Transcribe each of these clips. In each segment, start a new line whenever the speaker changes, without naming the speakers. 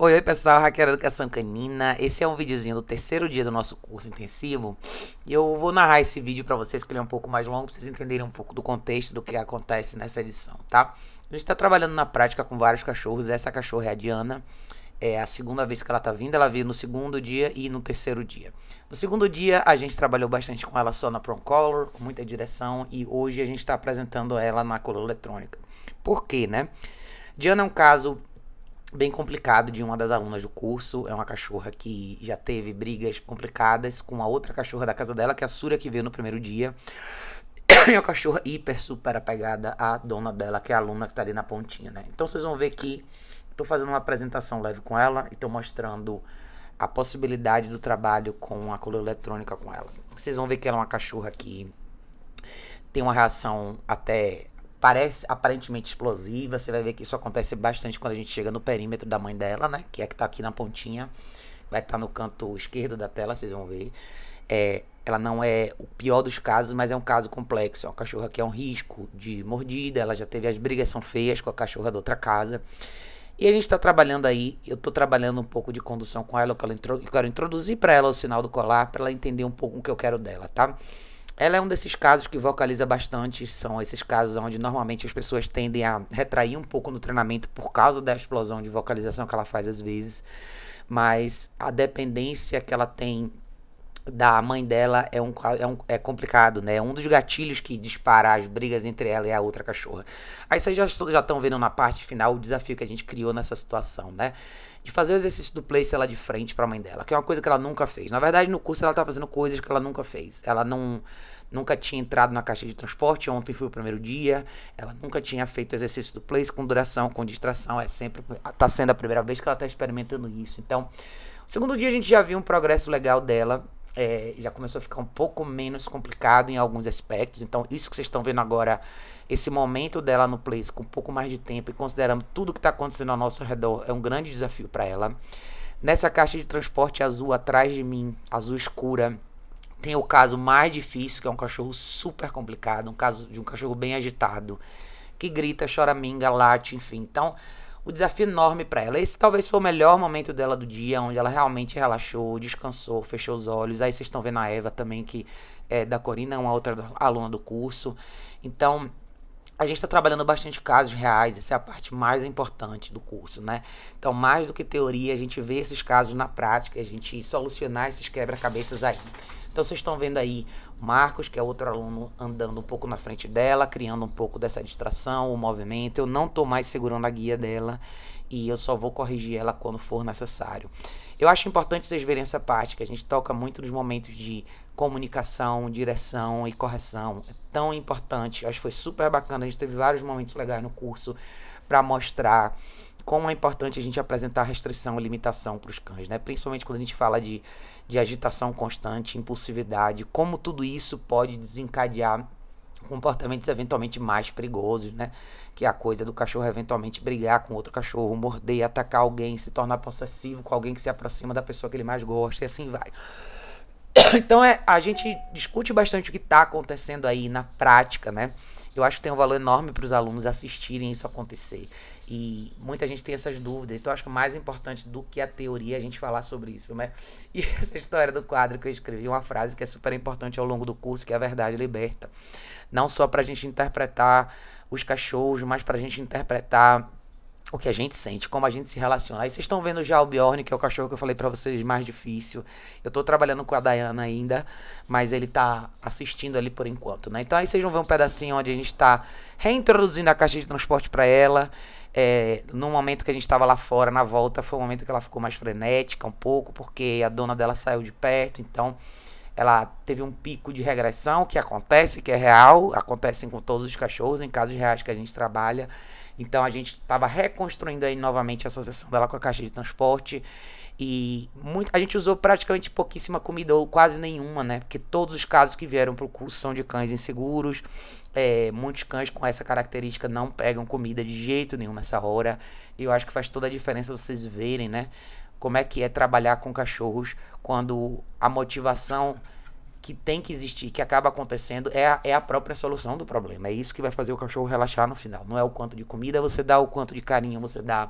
Oi, oi pessoal, Raquel Educação Canina. Esse é um videozinho do terceiro dia do nosso curso intensivo. E eu vou narrar esse vídeo para vocês, que ele é um pouco mais longo, para vocês entenderem um pouco do contexto do que acontece nessa edição, tá? A gente tá trabalhando na prática com vários cachorros. Essa cachorra é a Diana. É a segunda vez que ela está vindo, ela veio no segundo dia e no terceiro dia. No segundo dia, a gente trabalhou bastante com ela só na Prom Color, com muita direção, e hoje a gente está apresentando ela na cola eletrônica. Por quê, né? Diana é um caso bem complicado de uma das alunas do curso. É uma cachorra que já teve brigas complicadas com a outra cachorra da casa dela, que é a Sura que veio no primeiro dia. É uma cachorra hiper, super apegada à dona dela, que é a aluna que tá ali na pontinha, né? Então vocês vão ver que tô fazendo uma apresentação leve com ela e tô mostrando a possibilidade do trabalho com a coluna eletrônica com ela. Vocês vão ver que ela é uma cachorra que tem uma reação até parece aparentemente explosiva. Você vai ver que isso acontece bastante quando a gente chega no perímetro da mãe dela, né? Que é que tá aqui na pontinha. Vai estar tá no canto esquerdo da tela, vocês vão ver. É, ela não é o pior dos casos, mas é um caso complexo. É uma cachorra que é um risco de mordida, ela já teve as brigas são feias com a cachorra da outra casa. E a gente está trabalhando aí, eu estou trabalhando um pouco de condução com ela, que eu quero introduzir para ela o sinal do colar, para ela entender um pouco o que eu quero dela, tá? ela é um desses casos que vocaliza bastante, são esses casos onde normalmente as pessoas tendem a retrair um pouco no treinamento por causa da explosão de vocalização que ela faz às vezes, mas a dependência que ela tem da mãe dela é, um, é, um, é complicado, né? É um dos gatilhos que dispara as brigas entre ela e a outra cachorra. Aí vocês já estão vendo na parte final o desafio que a gente criou nessa situação, né? De fazer o exercício do place ela de frente para a mãe dela, que é uma coisa que ela nunca fez. Na verdade, no curso ela tá fazendo coisas que ela nunca fez. Ela não nunca tinha entrado na caixa de transporte, ontem foi o primeiro dia, ela nunca tinha feito exercício do place com duração, com distração, é sempre tá sendo a primeira vez que ela tá experimentando isso. Então, segundo dia a gente já viu um progresso legal dela é, já começou a ficar um pouco menos complicado em alguns aspectos. Então, isso que vocês estão vendo agora, esse momento dela no place com um pouco mais de tempo e considerando tudo que está acontecendo ao nosso redor, é um grande desafio para ela. Nessa caixa de transporte azul atrás de mim, azul escura, tem o caso mais difícil, que é um cachorro super complicado, um caso de um cachorro bem agitado, que grita, chora minga late, enfim. Então, o desafio enorme para ela. Esse talvez foi o melhor momento dela do dia, onde ela realmente relaxou, descansou, fechou os olhos. Aí vocês estão vendo a Eva também, que é da Corina, uma outra aluna do curso. Então, a gente está trabalhando bastante casos reais, essa é a parte mais importante do curso, né? Então, mais do que teoria, a gente vê esses casos na prática, a gente solucionar esses quebra-cabeças aí. Então vocês estão vendo aí o Marcos, que é outro aluno, andando um pouco na frente dela, criando um pouco dessa distração, o movimento. Eu não estou mais segurando a guia dela e eu só vou corrigir ela quando for necessário. Eu acho importante vocês verem essa parte, que a gente toca muito nos momentos de comunicação, direção e correção. É tão importante. Eu acho que foi super bacana. A gente teve vários momentos legais no curso para mostrar como é importante a gente apresentar restrição e limitação para os cães, né? Principalmente quando a gente fala de, de agitação constante, impulsividade, como tudo isso pode desencadear comportamentos eventualmente mais perigosos, né? Que é a coisa do cachorro eventualmente brigar com outro cachorro, morder, atacar alguém, se tornar possessivo com alguém que se aproxima da pessoa que ele mais gosta e assim vai. Então é, a gente discute bastante o que está acontecendo aí na prática, né? Eu acho que tem um valor enorme para os alunos assistirem isso acontecer. E muita gente tem essas dúvidas. Então, eu acho que mais importante do que a teoria é a gente falar sobre isso, né? E essa história do quadro que eu escrevi, uma frase que é super importante ao longo do curso, que é a verdade liberta. Não só para a gente interpretar os cachorros, mas para a gente interpretar o que a gente sente, como a gente se relaciona. Aí vocês estão vendo já o Bjorn, que é o cachorro que eu falei para vocês mais difícil. Eu tô trabalhando com a Dayana ainda, mas ele tá assistindo ali por enquanto, né? Então aí vocês vão ver um pedacinho onde a gente tá reintroduzindo a caixa de transporte para ela. É, no momento que a gente estava lá fora, na volta, foi o um momento que ela ficou mais frenética um pouco, porque a dona dela saiu de perto, então ela teve um pico de regressão, que acontece, que é real, acontece com todos os cachorros, em casos reais que a gente trabalha. Então a gente estava reconstruindo aí novamente a associação dela com a caixa de transporte. E muito, a gente usou praticamente pouquíssima comida, ou quase nenhuma, né? Porque todos os casos que vieram para o curso são de cães inseguros. É, muitos cães com essa característica não pegam comida de jeito nenhum nessa hora. E eu acho que faz toda a diferença vocês verem, né? Como é que é trabalhar com cachorros quando a motivação que tem que existir, que acaba acontecendo, é a, é a própria solução do problema. É isso que vai fazer o cachorro relaxar no final. Não é o quanto de comida você dá, o quanto de carinho você dá,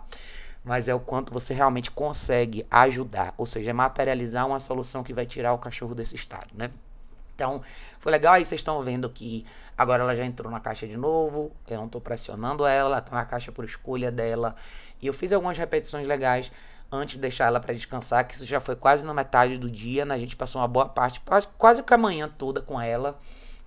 mas é o quanto você realmente consegue ajudar. Ou seja, é materializar uma solução que vai tirar o cachorro desse estado, né? Então, foi legal. Aí vocês estão vendo que agora ela já entrou na caixa de novo. Eu não estou pressionando ela, está na caixa por escolha dela. E eu fiz algumas repetições legais antes de deixar ela para descansar, que isso já foi quase na metade do dia, né? A gente passou uma boa parte, quase, quase que a manhã toda com ela,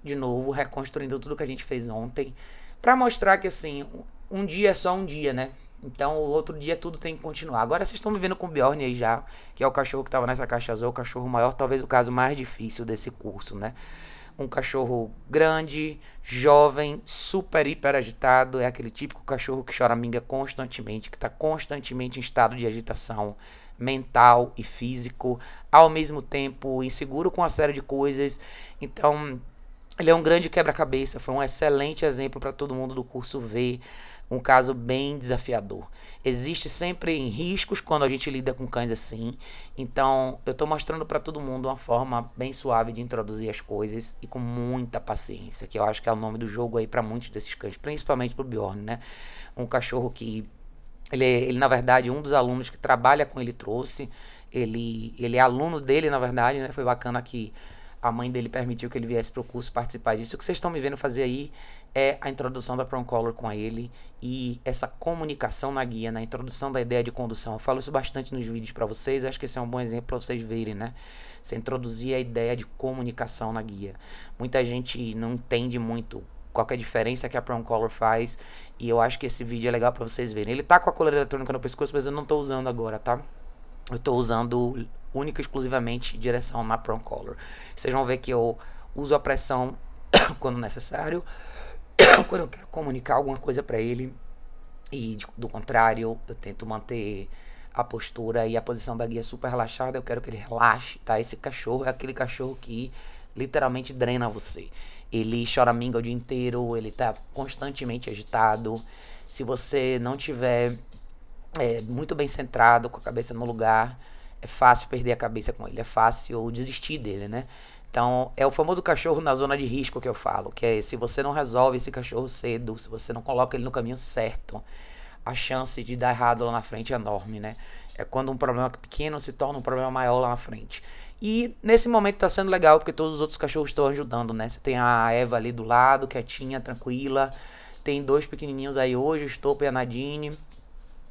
de novo, reconstruindo tudo que a gente fez ontem, para mostrar que assim, um dia é só um dia, né? Então, o outro dia tudo tem que continuar. Agora vocês estão me vendo com o Bjorn aí já, que é o cachorro que estava nessa caixa azul, o cachorro maior, talvez o caso mais difícil desse curso, né? um cachorro grande, jovem, super hiper agitado, é aquele típico cachorro que choraminga constantemente, que está constantemente em estado de agitação mental e físico, ao mesmo tempo inseguro com uma série de coisas. Então, ele é um grande quebra-cabeça, foi um excelente exemplo para todo mundo do curso ver um caso bem desafiador. Existe sempre riscos quando a gente lida com cães assim. Então, eu estou mostrando para todo mundo uma forma bem suave de introduzir as coisas e com muita paciência, que eu acho que é o nome do jogo aí para muitos desses cães, principalmente pro Bjorn, né? Um cachorro que ele, ele, na verdade, um dos alunos que trabalha com ele trouxe. Ele, ele é aluno dele, na verdade, né? Foi bacana que a mãe dele permitiu que ele viesse para o curso participar disso. O que vocês estão me vendo fazer aí é a introdução da Proncolor com ele e essa comunicação na guia, na introdução da ideia de condução. Eu falo isso bastante nos vídeos para vocês, acho que esse é um bom exemplo para vocês verem, né? Você introduzir a ideia de comunicação na guia. Muita gente não entende muito qual é a diferença que a Proncolor faz e eu acho que esse vídeo é legal para vocês verem. Ele tá com a coleira eletrônica no pescoço, mas eu não tô usando agora, tá? Eu tô usando única e exclusivamente direção na Proncolor. Vocês vão ver que eu uso a pressão quando necessário. Então, quando eu quero comunicar alguma coisa para ele. E do contrário, eu tento manter a postura e a posição da guia super relaxada. Eu quero que ele relaxe, tá? Esse cachorro é aquele cachorro que literalmente drena você. Ele chora minga o dia inteiro, ele tá constantemente agitado. Se você não tiver é, muito bem centrado, com a cabeça no lugar, é fácil perder a cabeça com ele, é fácil desistir dele, né? Então, é o famoso cachorro na zona de risco que eu falo, que é se você não resolve esse cachorro cedo, se você não coloca ele no caminho certo, a chance de dar errado lá na frente é enorme, né? É quando um problema pequeno se torna um problema maior lá na frente. E nesse momento tá sendo legal, porque todos os outros cachorros estão ajudando, né? Você tem a Eva ali do lado, quietinha, tranquila. Tem dois pequenininhos aí hoje, o Estopa e a Nadine.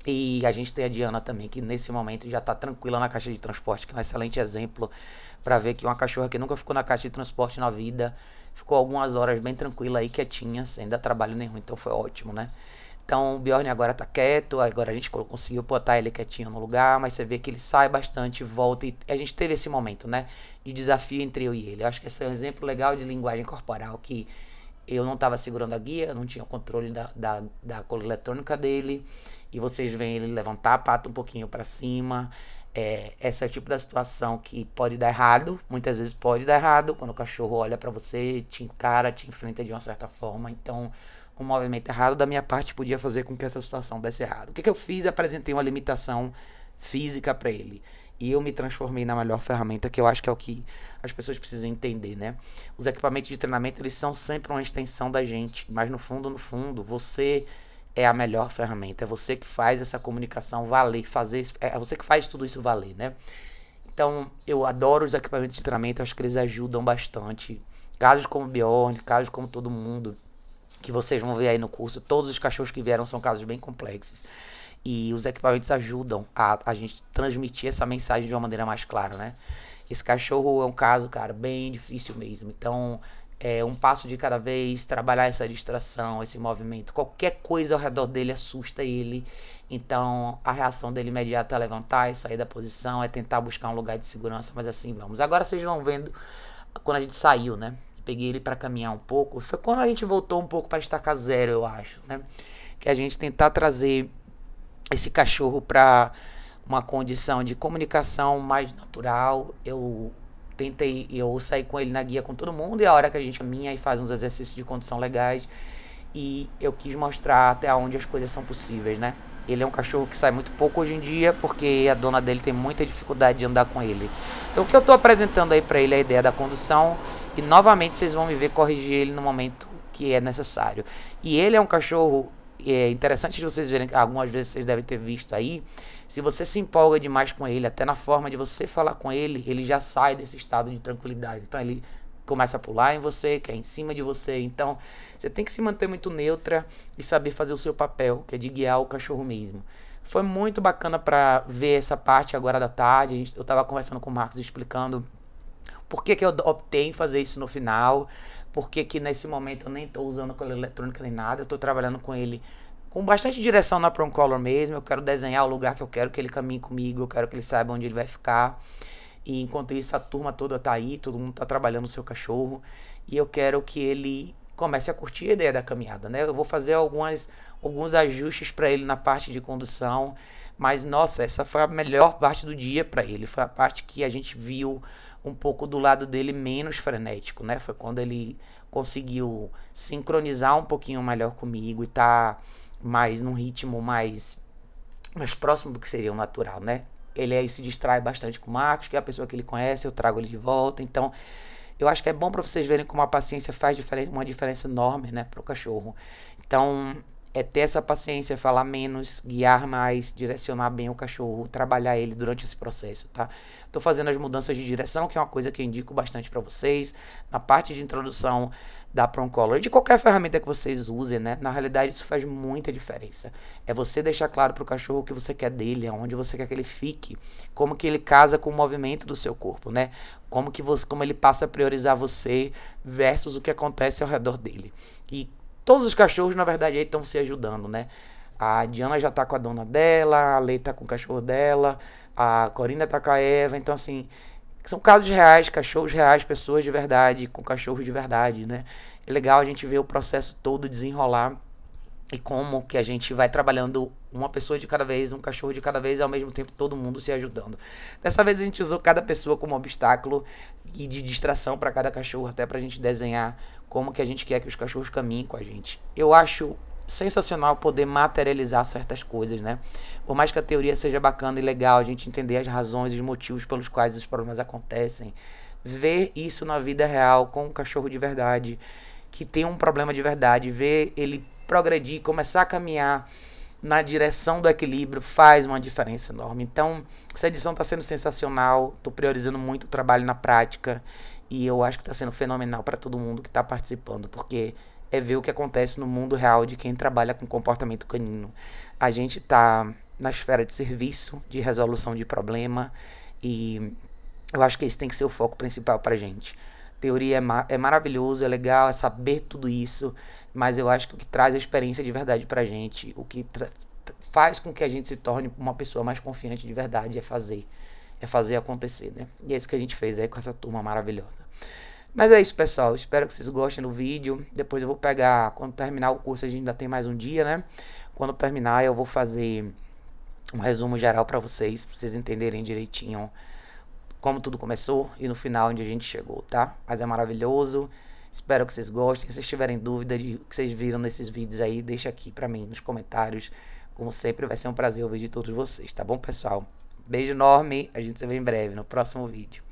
E a gente tem a Diana também, que nesse momento já está tranquila na caixa de transporte, que é um excelente exemplo para ver que uma cachorra que nunca ficou na caixa de transporte na vida ficou algumas horas bem tranquila aí, quietinha, sem dar trabalho nenhum, então foi ótimo, né? Então o Bjorn agora está quieto, agora a gente conseguiu botar ele quietinho no lugar, mas você vê que ele sai bastante, volta e a gente teve esse momento, né? De desafio entre eu e ele. Eu acho que esse é um exemplo legal de linguagem corporal que eu não estava segurando a guia, não tinha o controle da, da, da cola eletrônica dele, e vocês veem ele levantar a pata um pouquinho para cima. É, esse é o tipo da situação que pode dar errado, muitas vezes pode dar errado, quando o cachorro olha para você, te encara, te enfrenta de uma certa forma. Então, um movimento errado da minha parte podia fazer com que essa situação desse errado. O que, que eu fiz? Apresentei uma limitação física para ele e eu me transformei na melhor ferramenta, que eu acho que é o que as pessoas precisam entender, né? Os equipamentos de treinamento, eles são sempre uma extensão da gente, mas no fundo, no fundo, você é a melhor ferramenta, é você que faz essa comunicação valer, fazer, é, é você que faz tudo isso valer, né? Então, eu adoro os equipamentos de treinamento, acho que eles ajudam bastante. Casos como Bjorn, casos como todo mundo, que vocês vão ver aí no curso, todos os cachorros que vieram são casos bem complexos. E os equipamentos ajudam a, a gente transmitir essa mensagem de uma maneira mais clara, né? Esse cachorro é um caso, cara, bem difícil mesmo. Então, é um passo de cada vez, trabalhar essa distração, esse movimento. Qualquer coisa ao redor dele assusta ele. Então, a reação dele imediata é levantar e sair da posição, é tentar buscar um lugar de segurança, mas assim vamos. Agora vocês vão vendo quando a gente saiu, né? Peguei ele para caminhar um pouco. Foi quando a gente voltou um pouco para estacar zero, eu acho, né? Que a gente tentar trazer esse cachorro para uma condição de comunicação mais natural. Eu tentei, eu saí com ele na guia com todo mundo e a hora que a gente caminha e faz uns exercícios de condução legais e eu quis mostrar até onde as coisas são possíveis, né? Ele é um cachorro que sai muito pouco hoje em dia porque a dona dele tem muita dificuldade de andar com ele. Então o que eu estou apresentando aí para ele é a ideia da condução e novamente vocês vão me ver corrigir ele no momento que é necessário. E ele é um cachorro é interessante de vocês verem, algumas vezes vocês devem ter visto aí, se você se empolga demais com ele, até na forma de você falar com ele, ele já sai desse estado de tranquilidade. Então ele começa a pular em você, quer em cima de você. Então você tem que se manter muito neutra e saber fazer o seu papel, que é de guiar o cachorro mesmo. Foi muito bacana para ver essa parte agora da tarde. Eu estava conversando com o Marcos explicando por que, que eu optei em fazer isso no final? porque aqui nesse momento eu nem estou usando cola eletrônica nem nada, eu estou trabalhando com ele com bastante direção na Proncolor mesmo, eu quero desenhar o lugar que eu quero que ele caminhe comigo, eu quero que ele saiba onde ele vai ficar. E enquanto isso, a turma toda tá aí, todo mundo tá trabalhando o seu cachorro, e eu quero que ele comece a curtir a ideia da caminhada, né? Eu vou fazer algumas, alguns ajustes para ele na parte de condução, mas nossa, essa foi a melhor parte do dia para ele, foi a parte que a gente viu um pouco do lado dele menos frenético, né? Foi quando ele conseguiu sincronizar um pouquinho melhor comigo e tá mais num ritmo mais mais próximo do que seria o natural, né? Ele aí se distrai bastante com o Marcos, que é a pessoa que ele conhece, eu trago ele de volta. Então, eu acho que é bom para vocês verem como a paciência faz diferença, uma diferença enorme, né, pro cachorro. Então, é ter essa paciência, falar menos, guiar mais, direcionar bem o cachorro, trabalhar ele durante esse processo, tá? Tô fazendo as mudanças de direção, que é uma coisa que eu indico bastante para vocês, na parte de introdução da Proncolor, de qualquer ferramenta que vocês usem, né? Na realidade, isso faz muita diferença. É você deixar claro pro cachorro o que você quer dele, aonde você quer que ele fique, como que ele casa com o movimento do seu corpo, né? Como que você, como ele passa a priorizar você versus o que acontece ao redor dele. E Todos os cachorros, na verdade, estão se ajudando, né? A Diana já tá com a dona dela, a Lei tá com o cachorro dela, a Corina tá com a Eva, então assim, são casos reais, cachorros reais, pessoas de verdade, com cachorros de verdade, né? É legal a gente ver o processo todo desenrolar e como que a gente vai trabalhando uma pessoa de cada vez, um cachorro de cada vez, e ao mesmo tempo todo mundo se ajudando. Dessa vez a gente usou cada pessoa como obstáculo e de distração para cada cachorro, até para a gente desenhar como que a gente quer que os cachorros caminhem com a gente. Eu acho sensacional poder materializar certas coisas, né? Por mais que a teoria seja bacana e legal, a gente entender as razões e os motivos pelos quais os problemas acontecem, ver isso na vida real com um cachorro de verdade que tem um problema de verdade, ver ele progredir, começar a caminhar na direção do equilíbrio faz uma diferença enorme. Então, essa edição está sendo sensacional. Estou priorizando muito o trabalho na prática e eu acho que está sendo fenomenal para todo mundo que está participando, porque é ver o que acontece no mundo real de quem trabalha com comportamento canino. A gente está na esfera de serviço, de resolução de problema e eu acho que esse tem que ser o foco principal para gente. Teoria é, ma é maravilhoso, é legal, é saber tudo isso, mas eu acho que o que traz a experiência de verdade pra gente, o que faz com que a gente se torne uma pessoa mais confiante de verdade é fazer, é fazer acontecer, né? E é isso que a gente fez aí com essa turma maravilhosa. Mas é isso, pessoal. Espero que vocês gostem do vídeo. Depois eu vou pegar, quando terminar o curso, a gente ainda tem mais um dia, né? Quando terminar, eu vou fazer um resumo geral para vocês, para vocês entenderem direitinho como tudo começou e no final onde a gente chegou, tá? Mas é maravilhoso. Espero que vocês gostem. Se vocês tiverem dúvida de o que vocês viram nesses vídeos aí, deixa aqui para mim nos comentários. Como sempre, vai ser um prazer ouvir de todos vocês, tá bom, pessoal? Beijo enorme. A gente se vê em breve no próximo vídeo.